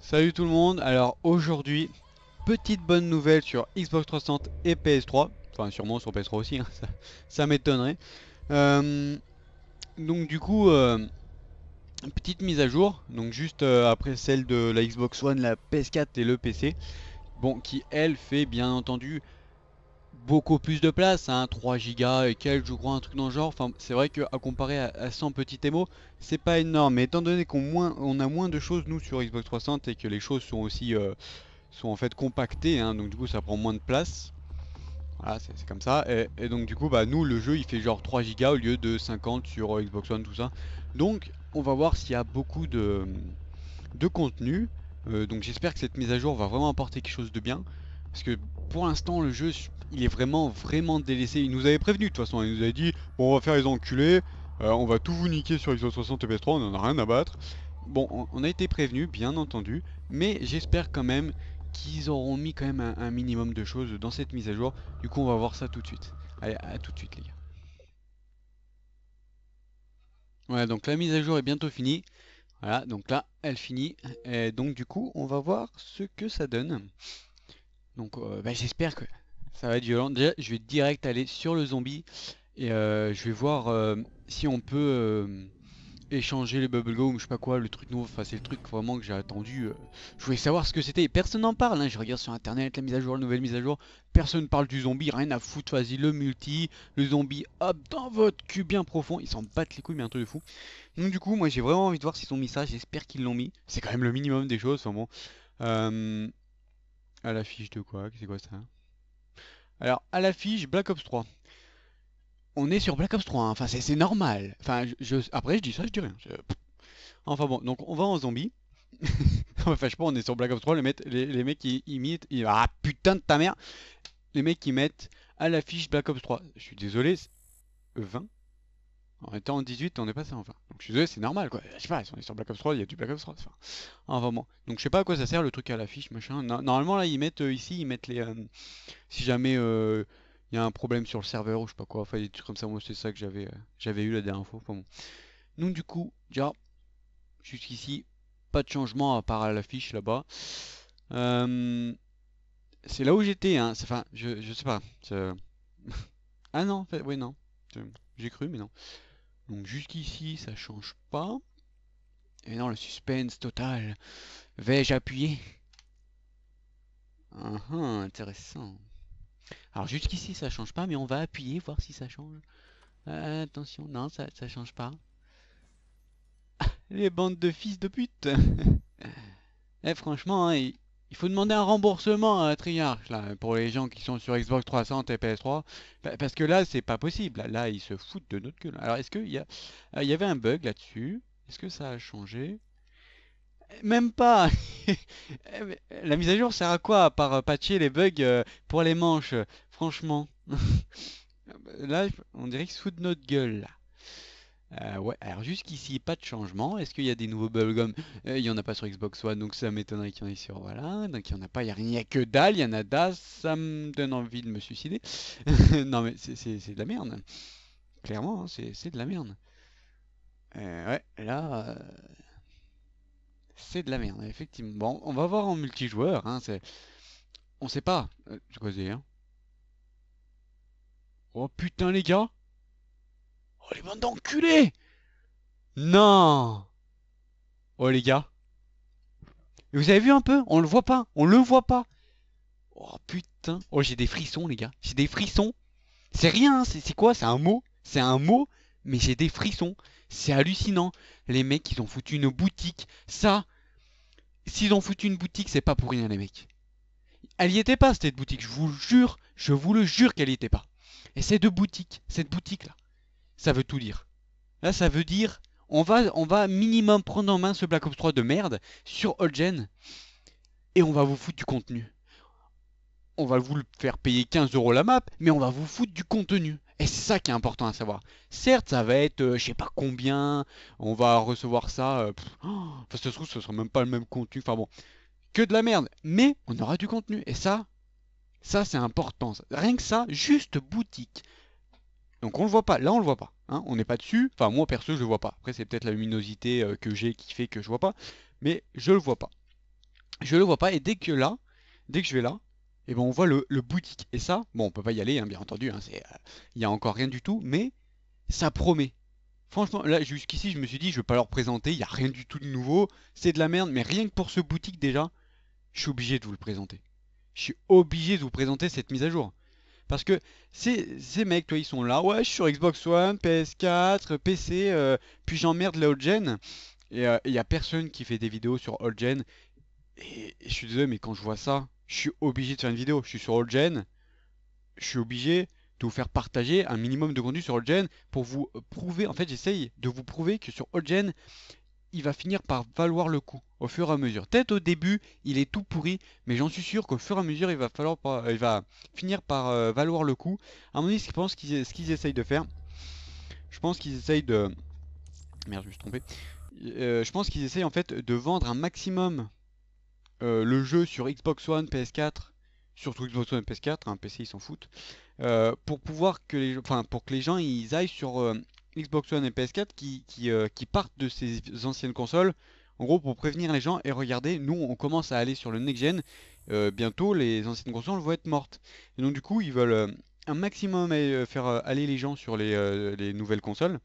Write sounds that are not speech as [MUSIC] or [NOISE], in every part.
Salut tout le monde, alors aujourd'hui, petite bonne nouvelle sur Xbox 360 et PS3, enfin sûrement sur PS3 aussi, hein, [LAUGHS] ça, m'étonnerait. Euh, donc du coup, euh, petite mise à jour, donc juste euh, après celle de la Xbox One, la PS4 et le PC, bon qui elle fait bien entendu beaucoup plus de place, 3 hein, gigas et quelques, je crois, un truc dans le genre. Enfin, c'est vrai que à comparer à, 100 petits émo c'est pas énorme. Mais étant donné qu'on moins, on a moins de choses, nous, sur Xbox 360 et que les choses sont aussi euh, sont en fait compactées, hein, donc du coup, ça prend moins de place. Voilà, c'est comme ça. Et, donc, du coup, bah, nous, le jeu, il fait genre 3 gigas au lieu de 50 sur euh, Xbox One, tout ça. Donc, on va voir s'il y a beaucoup de, de contenu. Euh, donc, j'espère que cette mise à jour va vraiment apporter quelque chose de bien. Parce que pour l'instant, le jeu, il est vraiment, vraiment délaissé. Il nous avait prévenu de toute façon, il nous avait dit Bon, on va faire les enculés, euh, on va tout vous niquer sur XO60 PS3, on n'en a rien à battre. Bon, on, a été prévenu, bien entendu, mais j'espère quand même qu'ils auront mis quand même un, minimum de choses dans cette mise à jour. Du coup, on va voir ça tout de suite. Allez, à tout de suite, les gars. Voilà, donc la mise à jour est bientôt finie. Voilà, donc là, elle finit. Et donc, du coup, on va voir ce que ça donne. Donc, euh, bah, j'espère que ça va être violent. Déjà, je vais direct aller sur le zombie et euh, je vais voir euh, si on peut euh, échanger les bubblegum, je sais pas quoi, le truc nouveau. Enfin, c'est le truc vraiment que j'ai attendu. Je voulais savoir ce que c'était. Personne n'en parle. Hein. Je regarde sur internet la mise à jour, la nouvelle mise à jour. Personne ne parle du zombie. Rien à foutre. Vas-y, le multi, le zombie, hop, dans votre cul bien profond. Ils s'en battent les couilles, mais un truc de fou. Donc, du coup, moi j'ai vraiment envie de voir s'ils ont mis ça. J'espère qu'ils l'ont mis. C'est quand même le minimum des choses. Enfin bon. à la fiche de quoi C'est quoi ça alors, à l'affiche, Black Ops 3. On est sur Black Ops 3, hein. enfin c'est normal. Enfin, je, après, je dis ça, je dis rien. Enfin bon, donc on va en zombie. [LAUGHS] enfin, je on est sur Black Ops 3, les, mecs, les, mecs qui imitent. Ah putain de ta mère Les mecs qui mettent à l'affiche Black Ops 3. Je suis désolé, 20 en étant en 18, on est passé enfin, Donc je suis désolé, c'est normal quoi. Je sais pas, si on est sur Black Ops 3, il y a du Black Ops 3. Enfin, ah, vraiment. Donc je sais pas à quoi ça sert le truc à l'affiche, machin. normalement là, ils mettent euh, ici, ils mettent les. Euh, si jamais euh, il y a un problème sur le serveur ou je sais pas quoi, enfin des trucs comme ça. Moi c'est ça que j'avais j'avais eu la dernière fois. Enfin, bon. Donc du coup, déjà, jusqu'ici, pas de changement à part à l'affiche là-bas. c'est là où j'étais, hein. Enfin, je, sais pas. [LAUGHS] ah non, fait, oui, non. J'ai cru, mais non. Donc jusqu'ici, ça change pas. Et non, le suspense total. Vais-je appuyer ah, ah, Intéressant. Alors jusqu'ici, ça change pas, mais on va appuyer, voir si ça change. Euh, attention, non, ça, ça change pas. Ah, les bandes de fils de pute [LAUGHS] eh, franchement, hein, il faut demander un remboursement à Triarch, là, pour les gens qui sont sur Xbox 360 et PS3 bah, parce que là c'est pas possible là ils se foutent de notre gueule alors est-ce qu'il y a euh, y avait un bug là-dessus est-ce que ça a changé même pas [LAUGHS] euh, la mise à jour sert à quoi Par part euh, patcher les bugs pour les manches franchement [LAUGHS] là on dirait qu'ils se foutent de notre gueule là. Euh, ouais, alors jusqu'ici, pas de changement. Est-ce qu'il y a des nouveaux bubblegum euh, Il y n'y en a pas sur Xbox One, donc ça m'étonnerait qu'il y en ait sur. Voilà, donc il n'y en a pas, il n'y a, que dalle, il y en a d'as, ça me donne envie de me suicider. [LAUGHS] non, mais c'est de la merde. Clairement, hein, c'est de la merde. Euh, ouais, là. C'est de la merde, effectivement. Bon, on va voir en multijoueur. Hein, on sait pas. je crois dire. Oh putain, les gars Oh les bandes d'enculés Non Oh les gars Vous avez vu un peu On le voit pas On le voit pas Oh putain Oh j'ai des frissons les gars J'ai des frissons C'est rien hein. C'est quoi C'est un mot C'est un mot Mais j'ai des frissons C'est hallucinant Les mecs ils ont foutu une boutique Ça S'ils ont foutu une boutique c'est pas pour rien les mecs elle y était pas cette boutique, je vous le jure, je vous le jure qu'elle n'y était pas. Et c'est de boutique, cette boutique là ça veut tout dire. Là, ça veut dire on va, on va minimum prendre en main ce Black Ops 3 de merde sur old gen et on va vous foutre du contenu. On va vous le faire payer 15 euros la map, mais on va vous foutre du contenu. Et c'est ça qui est important à savoir. Certes, ça va être euh, je sais pas combien, on va recevoir ça. Euh, oh, enfin, ça se trouve, ce sera même pas le même contenu. Enfin bon, que de la merde. Mais on aura du contenu. Et ça, ça c'est important. Rien que ça, juste boutique. Donc on le voit pas, là on le voit pas, hein. on n'est pas dessus, enfin moi perso je le vois pas, après c'est peut-être la luminosité euh, que j'ai qui fait que je vois pas, mais je le vois pas. Je le vois pas et dès que là, dès que je vais là, et eh ben on voit le, boutique. Et ça, bon on peut pas y aller hein, bien entendu, hein. euh, il n'y a encore rien du tout, mais ça promet. Franchement, là jusqu'ici je me suis dit je vais pas leur présenter, il n'y a rien du tout de nouveau, c'est de la merde, mais rien que pour ce boutique déjà, je suis obligé de vous le présenter. Je suis obligé de vous présenter cette mise à jour. Parce que ces, mecs, toi, ils sont là, ouais, je suis sur Xbox One, PS4, PC, euh, puis j'emmerde la old gen. Et il euh, n'y a personne qui fait des vidéos sur old gen. Et, et je suis désolé, mais quand je vois ça, je suis obligé de faire une vidéo. Je suis sur old gen, je suis obligé de vous faire partager un minimum de contenu sur old gen pour vous prouver. En fait, j'essaye de vous prouver que sur old gen, il va finir par valoir le coup au fur et à mesure. Peut-être au début, il est tout pourri, mais j'en suis sûr qu'au fur et à mesure, il va, falloir euh, il va finir par euh, valoir le coup. À mon avis, je pense qu'ils, ce qu'ils essayent de faire, je pense qu'ils essayent de... Merde, je me trompé. Euh, je pense qu'ils essayent en fait de vendre un maximum le jeu sur Xbox One, PS4, surtout Xbox One et PS4, un hein, PC ils s'en foutent, pour pouvoir que les, pour que les gens ils aillent sur Xbox One et PS4 euh, qui, partent de ces anciennes consoles, en gros pour prévenir les gens, et regarder nous on commence à aller sur le next-gen, euh, bientôt les anciennes consoles vont être mortes. Et donc du coup ils veulent euh, un maximum faire aller les gens sur les, nouvelles consoles.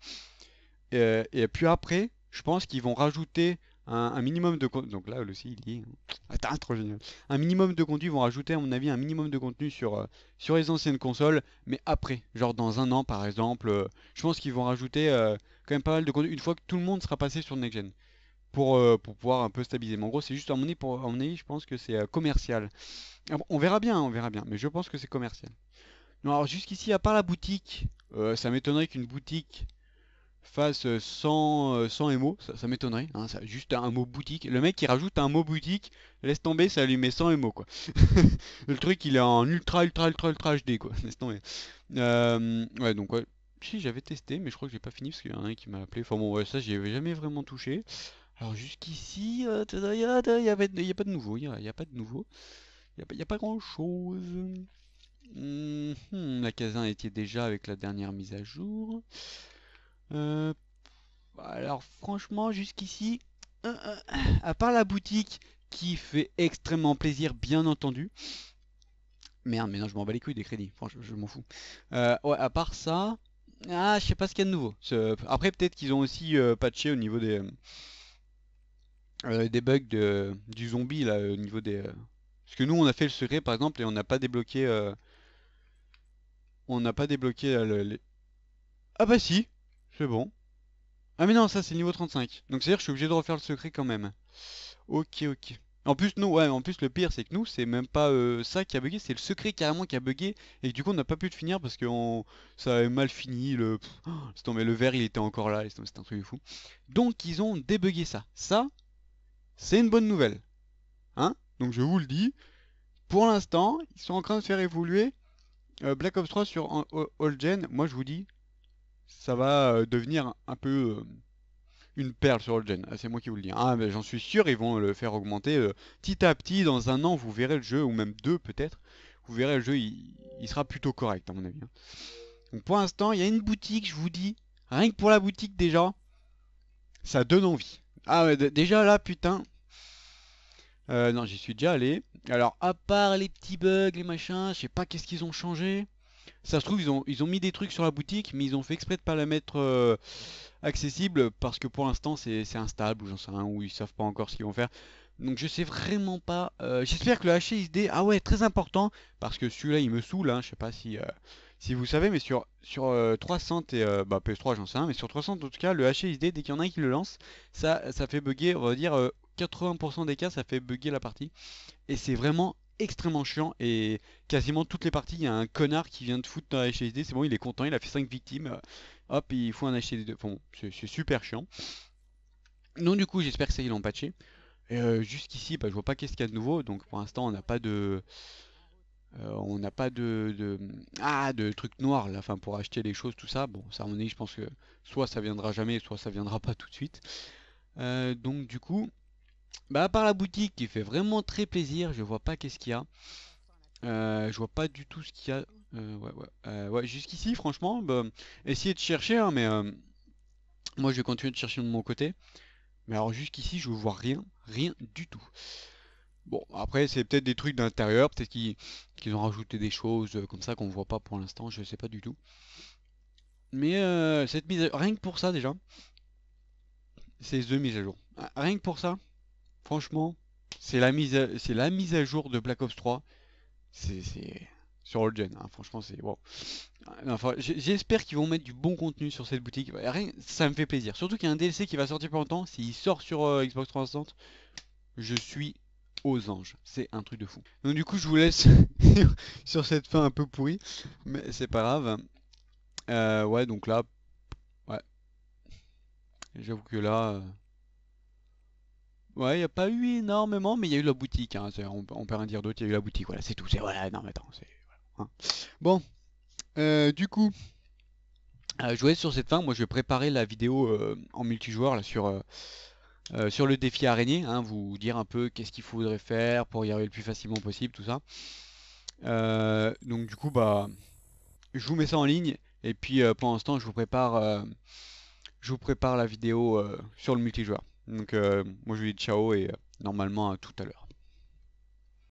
et puis après, je pense qu'ils vont rajouter un, minimum de donc là aussi il y hein. Attends, ah, trop génial. Un minimum de contenu vont rajouter à mon avis un minimum de contenu sur euh, sur les anciennes consoles, mais après, genre dans un an par exemple, euh, je pense qu'ils vont rajouter euh, quand même pas mal de contenu une fois que tout le monde sera passé sur next gen. Pour, pour pouvoir un peu stabiliser. Mais en gros, c'est juste à mon avis, je pense que c'est commercial. Ah, on verra bien, on verra bien, mais je pense que c'est commercial. Non, alors jusqu'ici, à part la boutique, ça m'étonnerait qu'une boutique face 100, 100 MO, ça, m'étonnerait, hein, juste un mot boutique. Le mec qui rajoute un mot boutique, laisse tomber, ça lui met 100 MO quoi. [LAUGHS] le truc il est en ultra ultra ultra ultra HD quoi, [LAUGHS] laisse tomber. Euh, ouais donc ouais, si j'avais testé mais je crois que j'ai pas fini parce qu'il y en a un qui m'a appelé. Enfin bon ça j'y avais jamais vraiment touché. Alors jusqu'ici, il euh, n'y a, pas de nouveau, il n'y a, pas de nouveau. Il n'y a, pas grand chose. Hum, hmm, la casin était déjà avec la dernière mise à jour. Euh, alors franchement, jusqu'ici, euh, euh, à part la boutique qui fait extrêmement plaisir, bien entendu. Merde, mais non, je m'en bats les couilles des crédits. Franchement, je, m'en fous. ouais, à part ça, ah, je sais pas ce qu'il y a de nouveau. Après, peut-être qu'ils ont aussi patché au niveau des des bugs de, du zombie là, au niveau des. Parce que nous, on a fait le secret par exemple et on n'a pas débloqué. on n'a pas débloqué le, Ah bah si bon. Ah mais non, ça c'est niveau 35. Donc c'est-à-dire je suis obligé de refaire le secret quand même. Ok, ok. En plus, nous, ouais, en plus le pire c'est que nous, c'est même pas euh, ça qui a bugué, c'est le secret carrément qui a bugué. Et du coup on n'a pas pu le finir parce que ça a mal fini. Le... c'est [GASPS] le verre il était encore là, c'est un truc fou. Donc ils ont débugué ça. Ça, c'est une bonne nouvelle. Hein Donc je vous le dis. Pour l'instant, ils sont en train de faire évoluer euh, Black Ops 3 sur old Gen. Moi je vous dis, ça va euh, devenir un peu euh, une perle sur le gen. Ah, c'est moi qui vous le dis. Hein. Ah, mais j'en suis sûr, ils vont le faire augmenter euh, petit à petit. Dans un an, vous verrez le jeu, ou même deux peut-être. Vous verrez le jeu, il, sera plutôt correct à mon avis. Hein. Donc pour l'instant, il y a une boutique, je vous dis. Rien que pour la boutique déjà, ça donne envie. Ah, mais déjà là, putain. non, j'y suis déjà allé. Alors, à part les petits bugs, les machins, je sais pas qu'est-ce qu'ils ont changé. Ça se trouve, ils ont, ils ont mis des trucs sur la boutique, mais ils ont fait exprès de pas la mettre euh, accessible parce que pour l'instant c'est instable ou j'en sais rien, ou ils savent pas encore ce qu'ils vont faire. Donc je sais vraiment pas. Euh, j'espère que le HSD, ah ouais, très important parce que celui-là il me saoule. Hein, je sais pas si, euh, si vous savez, mais sur, sur 300 et bah, PS3, j'en sais rien, mais sur 300 en tout cas, le HSD dès qu'il y en a un qui le lance, ça, ça fait bugger, on va dire 80% des cas, ça fait bugger la partie. Et c'est vraiment extrêmement chiant et quasiment toutes les parties, il y a un connard qui vient de foutre dans la HSD, c'est bon, il est content, il a fait 5 victimes, euh, hop, il faut un hsd de bon, c'est super chiant. Donc du coup, j'espère que ça, ils l'ont patché. Euh, jusqu'ici, bah, je vois pas qu'est-ce qu'il y a de nouveau, donc pour l'instant, on n'a pas de... Euh, on n'a pas de, ah de trucs noirs là, fin, pour acheter les choses tout ça. Bon, ça à je pense que soit ça viendra jamais, soit ça viendra pas tout de suite. donc du coup, bah à part la boutique qui fait vraiment très plaisir, je vois pas qu'est-ce qu'il y a. Euh, je vois pas du tout ce qu'il y a. Euh, ouais, ouais. Euh, ouais, jusqu'ici, franchement, bah, essayez de chercher, hein, mais euh, moi je vais continuer de chercher de mon côté. Mais alors jusqu'ici, je vois rien, rien du tout. Bon, après, c'est peut-être des trucs d'intérieur, peut-être qu'ils ont rajouté des choses comme ça qu'on voit pas pour l'instant, je sais pas du tout. Mais cette mise rien que pour ça déjà, c'est deux mises à jour. Ah, rien que pour ça, Franchement, c'est la mise à, c'est la mise à jour de Black Ops 3. C'est sur old gen, hein. franchement c'est euh, enfin, J'espère qu'ils vont mettre du bon contenu sur cette boutique. Rien, ça me fait plaisir. Surtout qu'il y a un DLC qui va sortir pendant longtemps. S'il sort sur euh, Xbox 360, je suis aux anges. C'est un truc de fou. Donc du coup, je vous laisse [LAUGHS] sur cette fin un peu pourrie, mais c'est pas grave. Euh, ouais, donc là, ouais. J'avoue que là. Ouais, il n'y a pas eu énormément, mais il y a eu la boutique. Hein, on, on, peut rien dire d'autre, il y a eu la boutique. Voilà, c'est tout. C'est voilà, non, hein. Bon, euh, du coup, euh, je vais sur cette fin. Moi, je vais préparer la vidéo euh, en multijoueur là, sur, euh, sur le défi araignée. Hein, vous dire un peu qu'est-ce qu'il faudrait faire pour y arriver le plus facilement possible, tout ça. donc, du coup, bah, je vous mets ça en ligne. Et puis, pendant ce temps, je vous prépare, je vous prépare la vidéo sur le multijoueur. Donc euh, moi je lui dis ciao et euh, normalement à tout à l'heure.